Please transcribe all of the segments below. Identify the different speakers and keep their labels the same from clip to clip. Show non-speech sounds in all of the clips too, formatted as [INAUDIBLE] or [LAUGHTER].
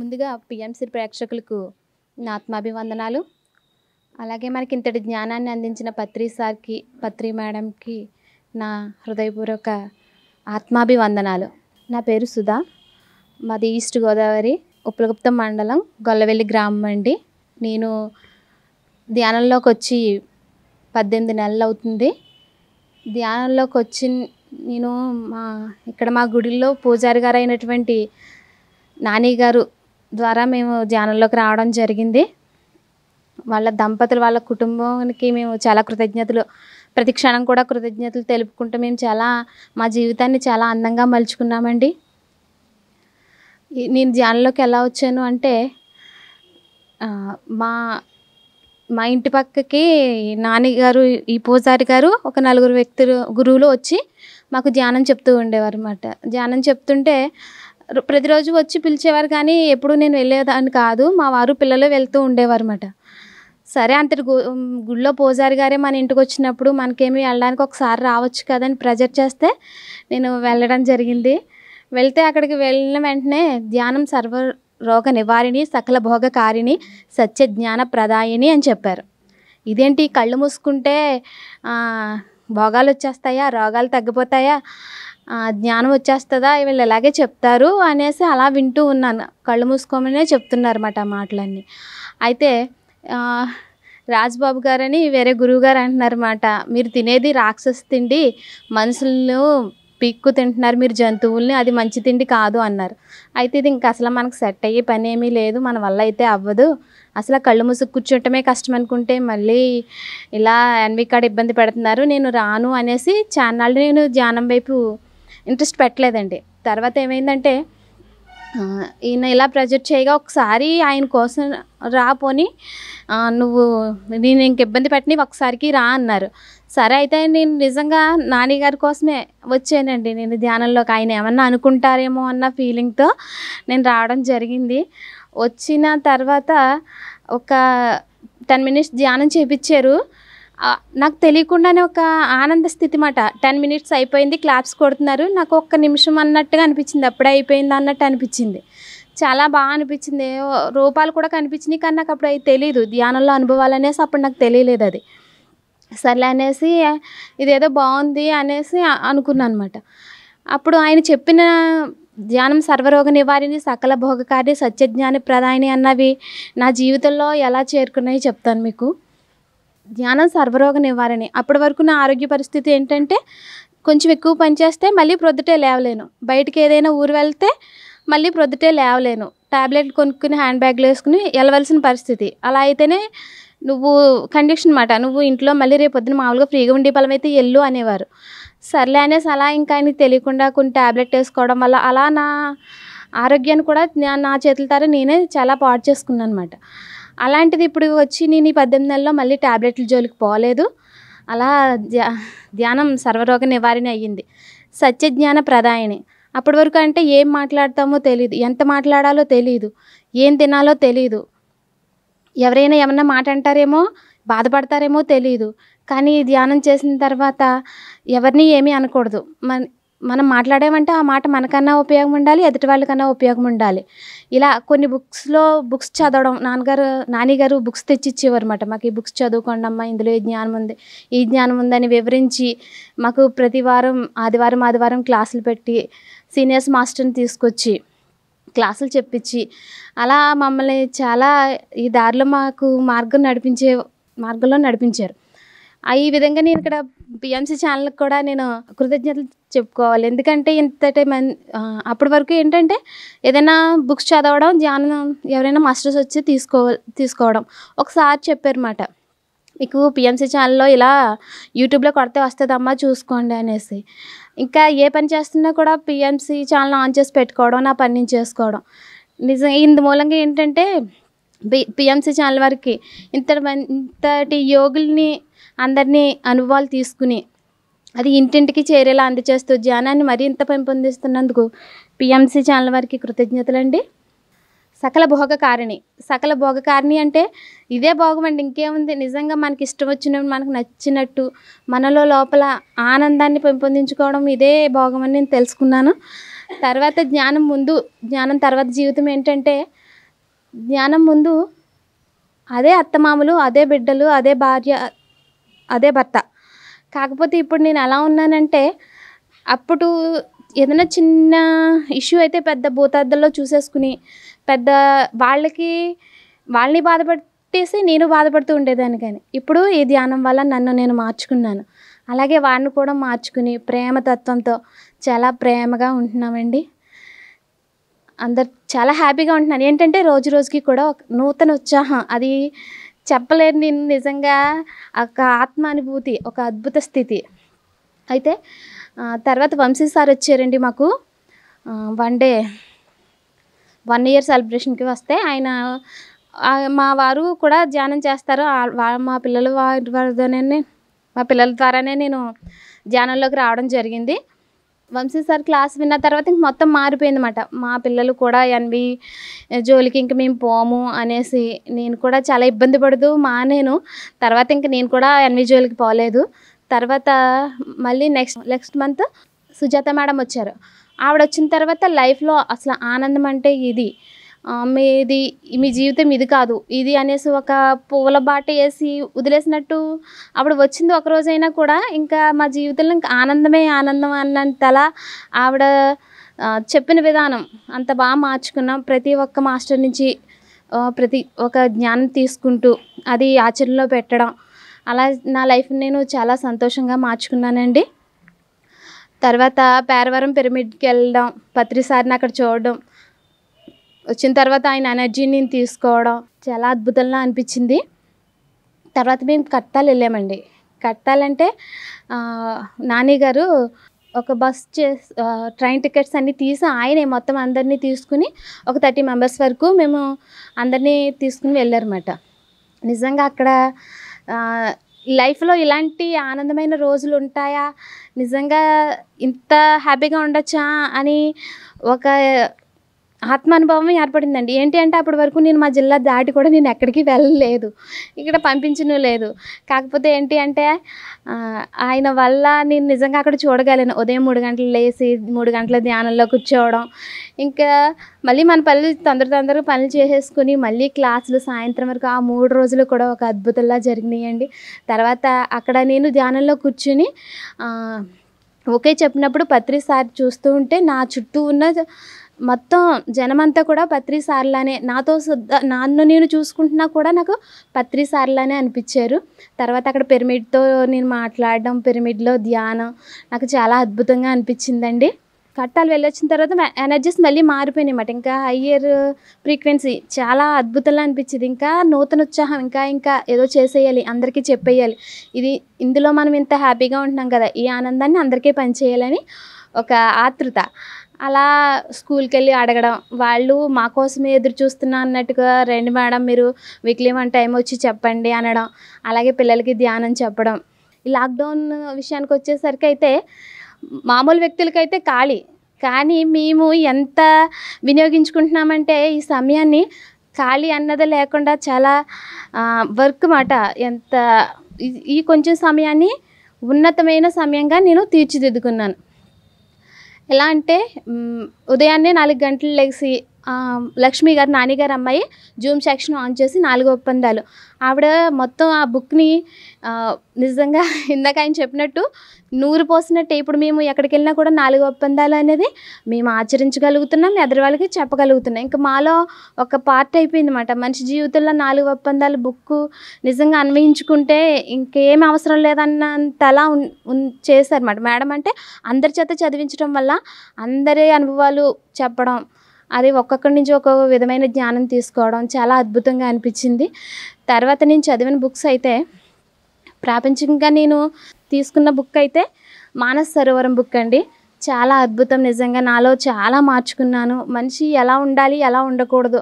Speaker 1: ముందుగా పిఎంసి ప్రేక్షకులకు నా ఆత్మాభివందనాలు అలాగే మనకి ఇంతటి జ్ఞానాన్ని అందించిన పత్రి సార్కి పత్రి మేడంకి నా హృదయపూర్వక ఆత్మాభివందనాలు నా పేరు సుధా మాది ఈస్ట్ గోదావరి ఉప్పలగుప్తం మండలం గొల్లవెల్లి గ్రామం అండి నేను ధ్యానంలోకి వచ్చి పద్దెనిమిది నెలలు అవుతుంది ధ్యానంలోకి వచ్చి నేను మా ఇక్కడ మా గుడిలో పూజారి గారు అయినటువంటి నాని గారు ద్వారా మేము ధ్యానంలోకి రావడం జరిగింది వాళ్ళ దంపతులు వాళ్ళ కుటుంబానికి మేము చాలా కృతజ్ఞతలు ప్రతి క్షణం కూడా కృతజ్ఞతలు తెలుపుకుంటూ మేము చాలా మా జీవితాన్ని చాలా అందంగా మలుచుకున్నామండి నేను ధ్యానంలోకి ఎలా వచ్చాను అంటే మా మా ఇంటి పక్కకి నాన్నగారు ఈ పూజారి గారు ఒక నలుగురు వ్యక్తులు గురువులు వచ్చి మాకు ధ్యానం చెప్తూ ఉండేవారు అన్నమాట ధ్యానం చెప్తుంటే ప్రతిరోజు వచ్చి పిలిచేవారు కానీ ఎప్పుడు నేను వెళ్ళేదాన్ని కాదు మా వారు పిల్లలు వెళ్తూ ఉండేవారు అనమాట సరే అంతటి గు గుళ్ళో పూజారి గారే మన ఇంటికి వచ్చినప్పుడు మనకేమి వెళ్ళడానికి ఒకసారి రావచ్చు కదని ప్రెజర్ చేస్తే నేను వెళ్ళడం జరిగింది వెళ్తే అక్కడికి వెళ్ళిన వెంటనే ధ్యానం సర్వ రోగ నివారిణి సకల భోగకారిణి సత్య జ్ఞాన ప్రదాయిని అని చెప్పారు ఇదేంటి కళ్ళు మూసుకుంటే భోగాలు వచ్చేస్తాయా రోగాలు తగ్గిపోతాయా జ్ఞానం వచ్చేస్తుందా వీళ్ళు ఇలాగే చెప్తారు అనేసి అలా వింటూ ఉన్నాను కళ్ళు మూసుకోమనే చెప్తున్నారన్నమాట ఆ మాటలన్నీ అయితే రాజ్బాబు గారని వేరే గురువుగారు అంటున్నారన్నమాట మీరు తినేది రాక్షస్ తిండి మనుషులను పీక్కు తింటున్నారు మీరు జంతువుల్ని అది మంచి తిండి కాదు అన్నారు అయితే ఇది ఇంకా అసలు మనకు సెట్ అయ్యే పని ఏమీ లేదు మన వల్ల అయితే అవ్వదు అసలు కళ్ళు మూసుకు కూర్చోటమే కష్టం అనుకుంటే మళ్ళీ ఇలా ఎన్వి కాడ ఇబ్బంది పెడుతున్నారు నేను రాను అనేసి చాన్నాళ్ళు నేను ధ్యానం వైపు ఇంట్రెస్ట్ పెట్టలేదండి తర్వాత ఏమైందంటే ఈయన ఇలా ప్రజెక్ట్ చేయగా ఒకసారి ఆయన కోసం రాపోని నువ్వు నేను ఇంక ఇబ్బంది పెట్టినవి ఒకసారికి రా అన్నారు సరే అయితే నేను నిజంగా నానిగారి కోసమే వచ్చానండి నేను ధ్యానంలోకి ఆయన ఏమన్నా అనుకుంటారేమో అన్న ఫీలింగ్తో నేను రావడం జరిగింది వచ్చిన తర్వాత ఒక టెన్ మినిట్స్ ధ్యానం చేపించారు నాకు తెలియకుండానే ఒక ఆనంద స్థితి మాట టెన్ మినిట్స్ అయిపోయింది క్లాప్స్ కొడుతున్నారు నాకు ఒక్క నిమిషం అన్నట్టుగా అనిపించింది అప్పుడే అయిపోయింది అన్నట్టు అనిపించింది చాలా బాగా అనిపించింది రూపాలు కూడా కనిపించినాయి కానీ నాకు అప్పుడు అవి తెలియదు ధ్యానంలో అనుభవాలు అనేసి అప్పుడు నాకు తెలియలేదు అది సర్లే అనేసి ఇదేదో బాగుంది అనేసి అనుకున్నాను అనమాట అప్పుడు ఆయన చెప్పిన ధ్యానం సర్వరోగ నివారిణి సకల భోగకారి సత్యజ్ఞాని ప్రధాని అన్నవి నా జీవితంలో ఎలా చేరుకున్నాయి చెప్తాను మీకు ధ్యానం సర్వరోగ నివారణే అప్పటి వరకు నా ఆరోగ్య పరిస్థితి ఏంటంటే కొంచెం ఎక్కువ పని చేస్తే మళ్ళీ ప్రొద్దుటే లేవలేను బయటికి ఏదైనా ఊరు వెళ్తే మళ్ళీ ప్రొద్దుటే లేవలేను ట్యాబ్లెట్ కొనుక్కుని హ్యాండ్ బ్యాగ్లో వేసుకుని వెళ్ళవలసిన పరిస్థితి అలా అయితేనే నువ్వు కండిషన్ అనమాట నువ్వు ఇంట్లో మళ్ళీ రేపు పొద్దున మామూలుగా ఫ్రీగా ఉండే బలం అయితే ఎల్లు అనేవారు సర్లే అనేసి అలా ఇంకా ఆయనకి తెలియకుండా కొన్ని ట్యాబ్లెట్ వేసుకోవడం వల్ల అలా నా ఆరోగ్యాన్ని కూడా నా చేతుల ద్వారా నేనే చాలా పాడు చేసుకున్నాను అనమాట అలాంటిది ఇప్పుడు వచ్చి నేను ఈ పద్దెనిమిది నెలల్లో మళ్ళీ ట్యాబ్లెట్ల జోలికి పోలేదు అలా ధ్యా ధ్యానం సర్వరోగ నివారణ అయ్యింది సత్యజ్ఞాన ప్రదాయని అప్పటి వరకు అంటే ఏం మాట్లాడతామో తెలియదు ఎంత మాట్లాడాలో తెలియదు ఏం తినాలో తెలియదు ఎవరైనా ఏమన్నా మాట అంటారేమో బాధపడతారేమో తెలియదు కానీ ధ్యానం చేసిన తర్వాత ఎవరిని ఏమీ అనకూడదు మన మనం మాట్లాడామంటే ఆ మాట మనకన్నా ఉపయోగం ఉండాలి ఎదుటి వాళ్ళకన్నా ఉపయోగం ఉండాలి ఇలా కొన్ని బుక్స్లో బుక్స్ చదవడం నాన్నగారు నానిగారు బుక్స్ తెచ్చి ఇచ్చేవారు అనమాట మాకు ఈ బుక్స్ చదువుకోండి అమ్మా ఇందులో ఈ జ్ఞానం ఉంది ఈ జ్ఞానం ఉందని వివరించి మాకు ప్రతి వారం ఆదివారం ఆదివారం క్లాసులు పెట్టి సీనియర్స్ మాస్టర్ని తీసుకొచ్చి క్లాసులు చెప్పించి అలా మమ్మల్ని చాలా ఈ దారిలో మాకు మార్గం నడిపించే మార్గంలో నడిపించారు ఈ విధంగా నేను ఇక్కడ పిఎంసి ఛానల్కి కూడా నేను కృతజ్ఞతలు చెప్పుకోవాలి ఎందుకంటే ఇంతటి టైం అప్పటి వరకు ఏంటంటే ఏదైనా బుక్స్ చదవడం ధ్యానం ఎవరైనా మాస్టర్స్ వచ్చి తీసుకో తీసుకోవడం ఒకసారి చెప్పారన్నమాట మీకు పిఎంసీ ఛానల్లో ఇలా యూట్యూబ్లో కొడితే వస్తుందమ్మా చూసుకోండి అనేసి ఇంకా ఏ పని చేస్తున్నా కూడా పిఎంసీ ఛానల్ ఆన్ చేసి పెట్టుకోవడం నా పని నుంచి చేసుకోవడం నిజం ఇందు మూలంగా ఏంటంటే బి పిఎంసి ఛానల్ వారికి ఇంత ఇంతటి యోగుల్ని అందరినీ అనుభవాలు తీసుకుని అది ఇంటింటికి చేరేలా అందజేస్తూ ధ్యానాన్ని మరింత పెంపొందిస్తున్నందుకు పిఎంసీ ఛానల్ వారికి కృతజ్ఞతలండి సకల భోగకారిణి సకల భోగకారిణి అంటే ఇదే భోగం అండి ఇంకేముంది నిజంగా మనకి ఇష్టం వచ్చిన మనకు నచ్చినట్టు మనలో లోపల ఆనందాన్ని పెంపొందించుకోవడం ఇదే భోగం అని నేను తెలుసుకున్నాను తర్వాత జ్ఞానం ముందు జ్ఞానం తర్వాత జీవితం ఏంటంటే ధ్యానం ముందు అదే అత్తమామలు అదే బిడ్డలు అదే భార్య అదే భర్త కాకపోతే ఇప్పుడు నేను ఎలా ఉన్నానంటే అప్పుడు ఏదైనా చిన్న ఇష్యూ అయితే పెద్ద భూతార్థల్లో చూసేసుకుని పెద్ద వాళ్ళకి వాళ్ళని బాధపట్టేసి నేను బాధపడుతూ ఉండేదాన్ని కానీ ఇప్పుడు ఈ ధ్యానం వల్ల నన్ను నేను మార్చుకున్నాను అలాగే వాడిని కూడా మార్చుకుని ప్రేమతత్వంతో చాలా ప్రేమగా ఉంటున్నామండి అందరు చాలా హ్యాపీగా ఉంటున్నారు ఏంటంటే రోజు రోజుకి కూడా ఒక నూతన ఉత్సాహం అది చెప్పలేరు నేను నిజంగా ఒక ఆత్మానుభూతి ఒక అద్భుత స్థితి అయితే తర్వాత వంశీ సార్ వచ్చారండి మాకు వన్ డే వన్ ఇయర్ సెలబ్రేషన్కి వస్తే ఆయన మా వారు కూడా ధ్యానం చేస్తారు మా పిల్లల వారి ద్వారానే మా పిల్లల ద్వారానే నేను ధ్యానంలోకి రావడం జరిగింది వంశీ సార్ క్లాస్ విన్న తర్వాత ఇంక మొత్తం మారిపోయింది అనమాట మా పిల్లలు కూడా ఎన్వి జోలికి ఇంక మేము పోము అనేసి నేను కూడా చాలా ఇబ్బంది మా మానేను తర్వాత ఇంక నేను కూడా ఎన్వి జోలికి పోలేదు తర్వాత మళ్ళీ next next month Sujatha madam వచ్చారు ఆవిడ వచ్చిన తర్వాత లైఫ్లో అసలు ఆనందం అంటే ఇది మీది మీ జీవితం ఇది కాదు ఇది అనేసి ఒక పువ్వుల బాట వేసి వదిలేసినట్టు అప్పుడు వచ్చింది ఒక రోజైనా కూడా ఇంకా మా జీవితంలో ఇంకా ఆనందమే ఆనందం అన్నంతలా ఆవిడ చెప్పిన విధానం అంత బాగా మార్చుకున్నాం ప్రతి ఒక్క మాస్టర్ నుంచి ప్రతి ఒక జ్ఞానం తీసుకుంటూ అది ఆచరణలో పెట్టడం అలా నా లైఫ్ నేను చాలా సంతోషంగా మార్చుకున్నానండి తర్వాత పేరవరం పిరమిడ్కి వెళ్ళడం పత్రిసారిని అక్కడ చూడడం వచ్చిన తర్వాత ఆయన ఎనర్జీని తీసుకోవడం చాలా అద్భుతంగా అనిపించింది తర్వాత మేము కట్టాలు వెళ్ళామండి కట్టాలంటే నాని గారు ఒక బస్ చే ట్రైన్ టికెట్స్ అన్నీ తీసి ఆయనే మొత్తం అందరినీ తీసుకుని ఒక థర్టీ మెంబర్స్ వరకు మేము అందరినీ తీసుకుని వెళ్ళారన్నమాట నిజంగా అక్కడ లైఫ్లో ఇలాంటి ఆనందమైన రోజులు ఉంటాయా నిజంగా ఇంత హ్యాపీగా ఉండొచ్చా అని ఒక ఆత్మానుభవం ఏర్పడిందండి ఏంటి అంటే అప్పటి వరకు నేను మా జిల్లా దాటి కూడా నేను ఎక్కడికి వెళ్ళలేదు ఇక్కడ పంపించను లేదు కాకపోతే ఏంటి అంటే ఆయన వల్ల నేను నిజంగా అక్కడ చూడగలను ఉదయం మూడు గంటలు లేచి మూడు గంటల ధ్యానంలో కూర్చోవడం ఇంకా మళ్ళీ మన పనులు తొందర తొందరగా పనులు చేసేసుకుని మళ్ళీ క్లాసులు సాయంత్రం వరకు ఆ మూడు రోజులు కూడా ఒక అద్భుతంలా జరిగినాయండి తర్వాత అక్కడ నేను ధ్యానంలో కూర్చుని ఓకే చెప్పినప్పుడు పత్రి సార్ చూస్తూ ఉంటే నా చుట్టూ ఉన్న మొత్తం జనమంతా కూడా పత్రి సార్లానే నాతో నాన్ను నేను చూసుకుంటున్నా కూడా నాకు పత్రి సార్లానే అనిపించారు తర్వాత అక్కడ పిరమిడ్తో నేను మాట్లాడడం పిరమిడ్లో ధ్యానం నాకు చాలా అద్భుతంగా అనిపించిందండి కట్టాలు వెళ్ళొచ్చిన తర్వాత ఎనర్జీస్ మళ్ళీ మారిపోయినాయి ఇంకా హయ్యర్ ఫ్రీక్వెన్సీ చాలా అద్భుతంగా అనిపించింది ఇంకా నూతన ఉత్సాహం ఇంకా ఇంకా ఏదో చేసేయాలి అందరికీ చెప్పేయాలి ఇది ఇందులో మనం ఇంత హ్యాపీగా ఉంటున్నాం కదా ఈ ఆనందాన్ని అందరికీ పనిచేయాలని ఒక ఆతృత అలా స్కూల్కి వెళ్ళి అడగడం వాళ్ళు మా కోసమే ఎదురు చూస్తున్నా అన్నట్టుగా రండి మేడం మీరు వీక్లీ వన్ టైం వచ్చి చెప్పండి అనడం అలాగే పిల్లలకి ధ్యానం చెప్పడం ఈ లాక్డౌన్ విషయానికి వచ్చేసరికి అయితే మామూలు వ్యక్తులకైతే ఖాళీ కానీ మేము ఎంత వినియోగించుకుంటున్నామంటే ఈ సమయాన్ని ఖాళీ అన్నది లేకుండా చాలా వర్క్ మాట ఎంత ఈ కొంచెం సమయాన్ని ఉన్నతమైన సమయంగా నేను తీర్చిదిద్దుకున్నాను ఎలా అంటే ఉదయాన్నే నాలుగు గంటలు లేచి లక్ష్మి గారు నాని గారు అమ్మాయి జూమ్ సెక్షన్ ఆన్ చేసి నాలుగు ఒప్పందాలు ఆవిడ మొత్తం ఆ బుక్ని నిజంగా [LAUGHS] ఇందాక ఆయన చెప్పినట్టు నూరు పోసినట్టే ఇప్పుడు మేము ఎక్కడికి వెళ్ళినా కూడా నాలుగు ఒప్పందాలు అనేది మేము ఆచరించగలుగుతున్నాం ఎదురు వాళ్ళకి చెప్పగలుగుతున్నాం ఇంకా మాలో ఒక పార్ట్ అయిపోయింది అనమాట మనిషి జీవితంలో నాలుగు ఒప్పందాలు బుక్ నిజంగా అన్వయించుకుంటే ఇంకేం అవసరం లేదన్నంత అలా చేశారన్నమాట మేడం అంటే అందరి చేత చదివించడం వల్ల అందరి అనుభవాలు చెప్పడం అది ఒక్కొక్కడి నుంచి ఒక్కొక్క విధమైన జ్ఞానం తీసుకోవడం చాలా అద్భుతంగా అనిపించింది తర్వాత నేను చదివిన బుక్స్ అయితే ప్రాపంచికంగా నేను తీసుకున్న బుక్ అయితే మానస సరోవరం బుక్ అండి చాలా అద్భుతం నిజంగా నాలో చాలా మార్చుకున్నాను మనిషి ఎలా ఉండాలి ఎలా ఉండకూడదు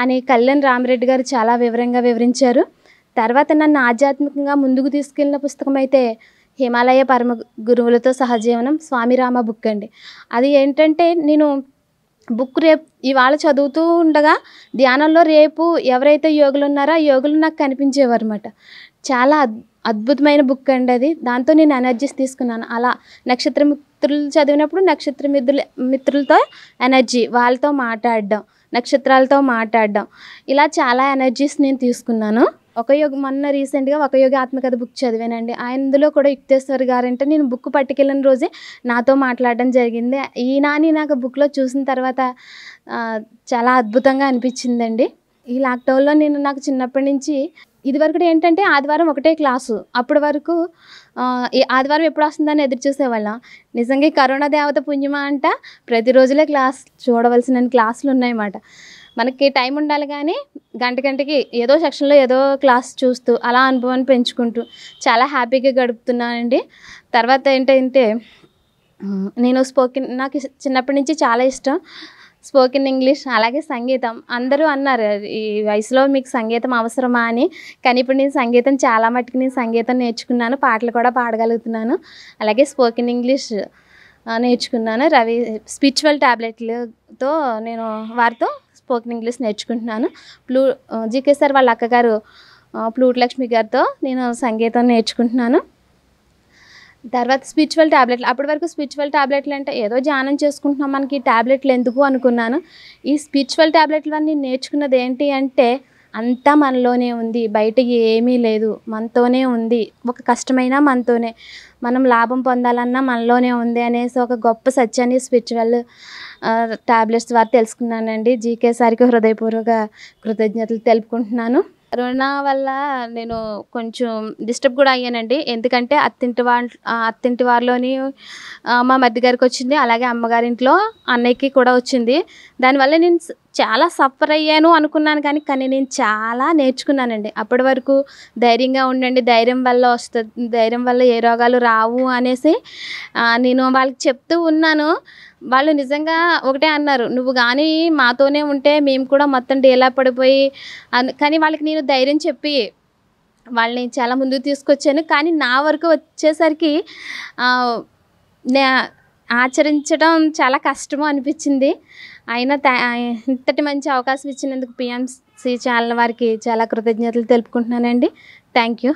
Speaker 1: అని కళ్యాణ్ రామిరెడ్డి గారు చాలా వివరంగా వివరించారు తర్వాత నన్ను ఆధ్యాత్మికంగా ముందుకు తీసుకెళ్ళిన పుస్తకం అయితే హిమాలయ పరమ గురువులతో సహజీవనం స్వామిరామ బుక్ అండి అది ఏంటంటే నేను బుక్ రేపు ఇవాళ చదువుతూ ఉండగా ధ్యానంలో రేపు ఎవరైతే యోగులు ఉన్నారో ఆ యోగులు నాకు కనిపించేవారు అనమాట చాలా అద్భుతమైన బుక్ అండి అది దాంతో నేను ఎనర్జీస్ తీసుకున్నాను అలా నక్షత్ర మిత్రులు చదివినప్పుడు నక్షత్ర మిత్రులు మిత్రులతో ఎనర్జీ వాళ్ళతో మాట్లాడడం నక్షత్రాలతో మాట్లాడడం ఇలా చాలా ఎనర్జీస్ నేను తీసుకున్నాను ఒక యోగ మొన్న రీసెంట్గా ఒక యోగి ఆత్మకథ బుక్ చదివానండి అందులో కూడా యుక్తేశ్వర్ గారంటే నేను బుక్ పట్టుకెళ్ళిన రోజే నాతో మాట్లాడడం జరిగింది ఈ నాని నాకు బుక్లో చూసిన తర్వాత చాలా అద్భుతంగా అనిపించిందండి ఈ లాక్డౌన్లో నేను నాకు చిన్నప్పటి నుంచి ఇది వరకు ఏంటంటే ఆదివారం ఒకటే క్లాసు అప్పటి వరకు ఆదివారం ఎప్పుడు వస్తుందని ఎదురు చూసేవాళ్ళం నిజంగా కరోనా దేవత పుణ్యమా అంట ప్రతిరోజులే క్లాస్ చూడవలసిన క్లాసులు ఉన్నాయన్నమాట మనకి టైం ఉండాలి కానీ గంట గంటకి ఏదో సెక్షన్లో ఏదో క్లాస్ చూస్తూ అలా అనుభవాన్ని పెంచుకుంటూ చాలా హ్యాపీగా గడుపుతున్నానండి తర్వాత ఏంటంటే నేను స్పోకెన్ నాకు చిన్నప్పటి నుంచి చాలా ఇష్టం స్పోకెన్ ఇంగ్లీష్ అలాగే సంగీతం అందరూ అన్నారు ఈ వయసులో మీకు సంగీతం అవసరమా అని కానీ ఇప్పుడు నేను సంగీతం చాలా మట్టుకు నేను సంగీతం నేర్చుకున్నాను పాటలు కూడా పాడగలుగుతున్నాను అలాగే స్పోకెన్ ఇంగ్లీష్ నేర్చుకున్నాను రవి స్పిరిచువల్ ట్యాబ్లెట్లతో నేను వారితో స్పోకెన్ ఇంగ్లీష్ నేర్చుకుంటున్నాను ప్లూ జీకే సార్ వాళ్ళ అక్కగారు లక్ష్మి గారితో నేను సంగీతం నేర్చుకుంటున్నాను తర్వాత స్పిరిచువల్ ట్యాబ్లెట్లు అప్పటి వరకు స్పిరిచువల్ ట్యాబ్లెట్లు అంటే ఏదో ధ్యానం చేసుకుంటున్నాం మనకి ట్యాబ్లెట్లు ఎందుకు అనుకున్నాను ఈ స్పిరిచువల్ ట్యాబ్లెట్లు అన్నీ నేర్చుకున్నది ఏంటి అంటే అంతా మనలోనే ఉంది బయటకి ఏమీ లేదు మనతోనే ఉంది ఒక కష్టమైనా మనతోనే మనం లాభం పొందాలన్నా మనలోనే ఉంది అనేసి ఒక గొప్ప సత్యాన్ని స్పిరిచువల్ టాబ్లెట్స్ ద్వారా తెలుసుకున్నానండి జీకే సార్కి హృదయపూర్వక కృతజ్ఞతలు తెలుపుకుంటున్నాను కరోనా వల్ల నేను కొంచెం డిస్టర్బ్ కూడా అయ్యానండి ఎందుకంటే అత్తింటి వా అత్తింటి వారిలోని మా మధ్య గారికి వచ్చింది అలాగే అమ్మగారింట్లో అన్నయ్యకి కూడా వచ్చింది దానివల్ల నేను చాలా సఫర్ అయ్యాను అనుకున్నాను కానీ కానీ నేను చాలా నేర్చుకున్నానండి అప్పటి వరకు ధైర్యంగా ఉండండి ధైర్యం వల్ల వస్తుంది ధైర్యం వల్ల ఏ రోగాలు రావు అనేసి నేను వాళ్ళకి చెప్తూ ఉన్నాను వాళ్ళు నిజంగా ఒకటే అన్నారు నువ్వు కానీ మాతోనే ఉంటే మేము కూడా మొత్తం డేలా పడిపోయి కానీ వాళ్ళకి నేను ధైర్యం చెప్పి వాళ్ళని చాలా ముందుకు తీసుకొచ్చాను కానీ నా వరకు వచ్చేసరికి ఆచరించడం చాలా కష్టము అనిపించింది అయినా ఇంతటి మంచి అవకాశం ఇచ్చినందుకు పిఎంసి ఛానల్ వారికి చాలా కృతజ్ఞతలు తెలుపుకుంటున్నానండి థ్యాంక్ యూ